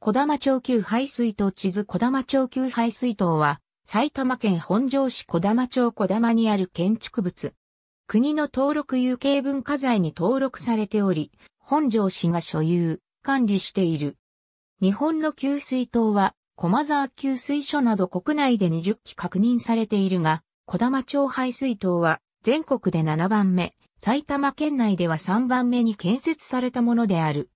小玉町急排水塔地図小玉町急排水塔は、埼玉県本庄市小玉町小玉にある建築物。国の登録有形文化財に登録されており、本庄市が所有、管理している。日本の給水塔は、駒沢給水所など国内で20基確認されているが、小玉町排水塔は全国で7番目、埼玉県内では3番目に建設されたものである。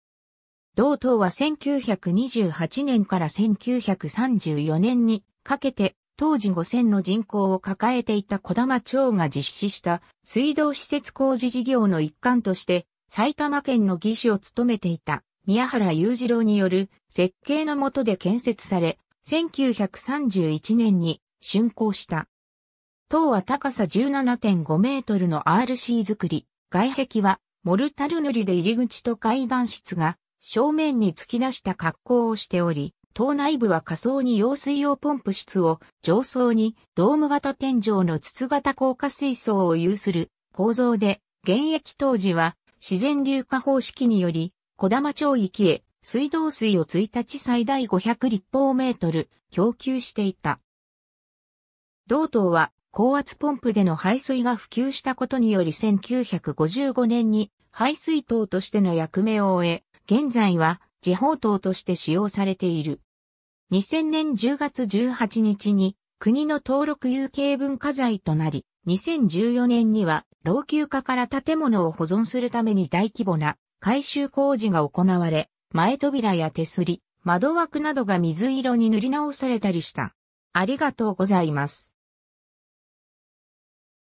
同党は1928年から1934年にかけて当時5000の人口を抱えていた小玉町が実施した水道施設工事事業の一環として埼玉県の技師を務めていた宮原雄次郎による設計の下で建設され1931年に竣工した。塔は高さ17.5メートルの RC 作り、外壁はモルタル塗りで入り口と階段室が正面に突き出した格好をしており、塔内部は下層に用水用ポンプ室を、上層にドーム型天井の筒型高化水槽を有する構造で、現役当時は自然流化方式により、小玉町域へ水道水を1日最大500立方メートル供給していた。同島は高圧ポンプでの排水が普及したことにより1955年に排水塔としての役目を終え、現在は地方党として使用されている。2000年10月18日に国の登録有形文化財となり、2014年には老朽化から建物を保存するために大規模な改修工事が行われ、前扉や手すり、窓枠などが水色に塗り直されたりした。ありがとうございます。